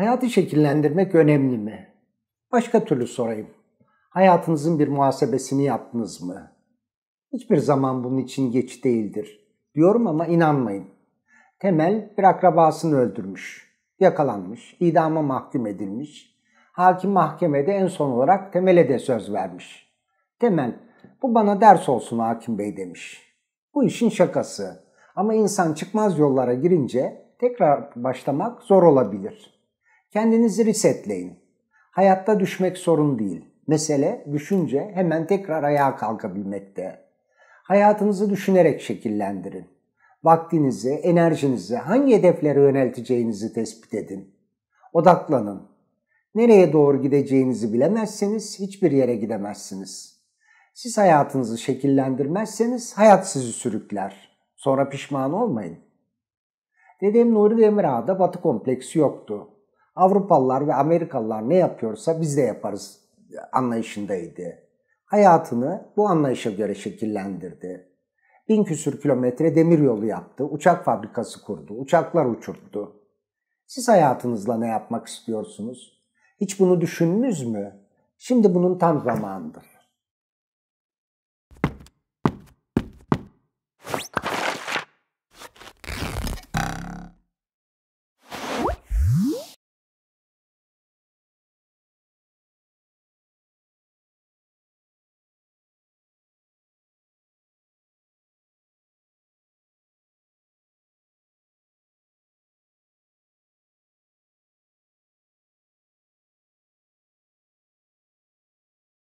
Hayatı şekillendirmek önemli mi? Başka türlü sorayım. Hayatınızın bir muhasebesini yaptınız mı? Hiçbir zaman bunun için geç değildir. Diyorum ama inanmayın. Temel bir akrabasını öldürmüş. Yakalanmış, idama mahkum edilmiş. Hakim mahkemede en son olarak Temel'e de söz vermiş. Temel, bu bana ders olsun hakim bey demiş. Bu işin şakası. Ama insan çıkmaz yollara girince tekrar başlamak zor olabilir.'' Kendinizi resetleyin. Hayatta düşmek sorun değil. Mesele düşünce hemen tekrar ayağa kalkabilmekte. Hayatınızı düşünerek şekillendirin. Vaktinizi, enerjinizi hangi hedeflere yönelteceğinizi tespit edin. Odaklanın. Nereye doğru gideceğinizi bilemezseniz hiçbir yere gidemezsiniz. Siz hayatınızı şekillendirmezseniz hayat sizi sürükler. Sonra pişman olmayın. Dedem Nuri Demirağ'da batı kompleksi yoktu. Avrupalılar ve Amerikalılar ne yapıyorsa biz de yaparız anlayışındaydı. Hayatını bu anlayışa göre şekillendirdi. Bin küsür kilometre demir yolu yaptı, uçak fabrikası kurdu, uçaklar uçurttu. Siz hayatınızla ne yapmak istiyorsunuz? Hiç bunu düşündünüz mü? Şimdi bunun tam zamanıdır.